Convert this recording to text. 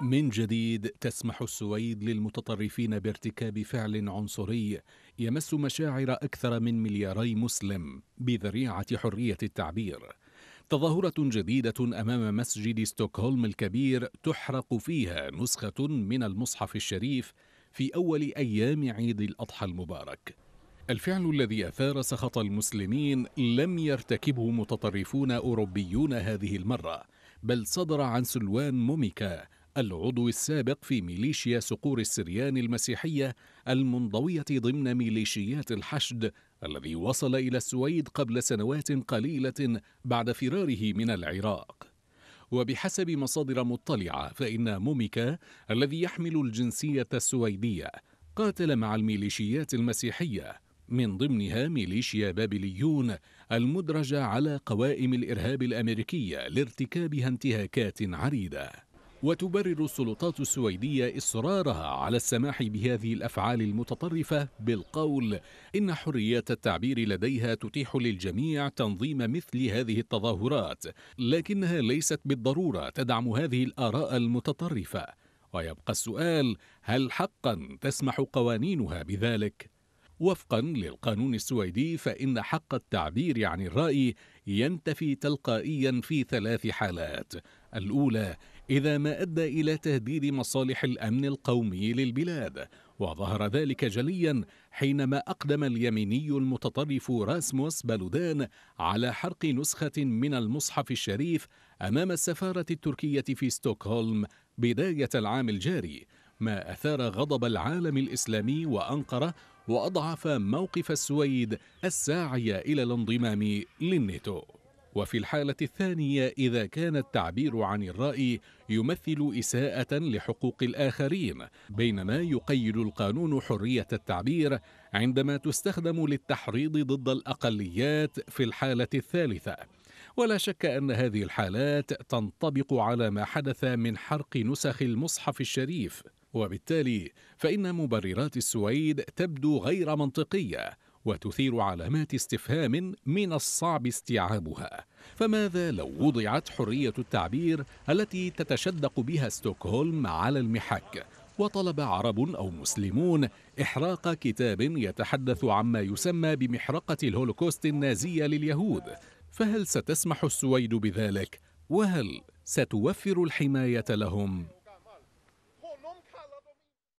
من جديد تسمح السويد للمتطرفين بارتكاب فعل عنصري يمس مشاعر اكثر من ملياري مسلم بذريعه حريه التعبير تظاهره جديده امام مسجد ستوكهولم الكبير تحرق فيها نسخه من المصحف الشريف في اول ايام عيد الاضحى المبارك الفعل الذي اثار سخط المسلمين لم يرتكبه متطرفون اوروبيون هذه المره بل صدر عن سلوان موميكا العضو السابق في ميليشيا صقور السريان المسيحية المنضوية ضمن ميليشيات الحشد الذي وصل إلى السويد قبل سنوات قليلة بعد فراره من العراق وبحسب مصادر مطلعة فإن موميكا الذي يحمل الجنسية السويدية قاتل مع الميليشيات المسيحية من ضمنها ميليشيا بابليون المدرجة على قوائم الإرهاب الأمريكية لارتكابها انتهاكات عريضة وتبرر السلطات السويدية إصرارها على السماح بهذه الأفعال المتطرفة بالقول إن حريات التعبير لديها تتيح للجميع تنظيم مثل هذه التظاهرات لكنها ليست بالضرورة تدعم هذه الآراء المتطرفة ويبقى السؤال هل حقا تسمح قوانينها بذلك؟ وفقا للقانون السويدي فإن حق التعبير عن الرأي ينتفي تلقائيا في ثلاث حالات الأولى إذا ما أدى إلى تهديد مصالح الأمن القومي للبلاد وظهر ذلك جليا حينما أقدم اليميني المتطرف راسموس بالودان على حرق نسخة من المصحف الشريف أمام السفارة التركية في ستوكهولم بداية العام الجاري ما أثار غضب العالم الإسلامي وأنقرة وأضعف موقف السويد الساعي إلى الانضمام للناتو وفي الحالة الثانية إذا كان التعبير عن الرأي يمثل إساءة لحقوق الآخرين بينما يقيد القانون حرية التعبير عندما تستخدم للتحريض ضد الأقليات في الحالة الثالثة ولا شك أن هذه الحالات تنطبق على ما حدث من حرق نسخ المصحف الشريف وبالتالي فإن مبررات السويد تبدو غير منطقية وتثير علامات استفهام من الصعب استيعابها فماذا لو وضعت حرية التعبير التي تتشدق بها ستوكهولم على المحك وطلب عرب أو مسلمون إحراق كتاب يتحدث عما يسمى بمحرقة الهولوكوست النازية لليهود فهل ستسمح السويد بذلك؟ وهل ستوفر الحماية لهم؟